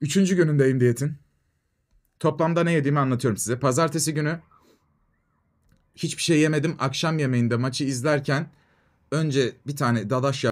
Üçüncü günündeyim diyetin. Toplamda ne yediğimi anlatıyorum size. Pazartesi günü hiçbir şey yemedim. Akşam yemeğinde maçı izlerken önce bir tane dadaş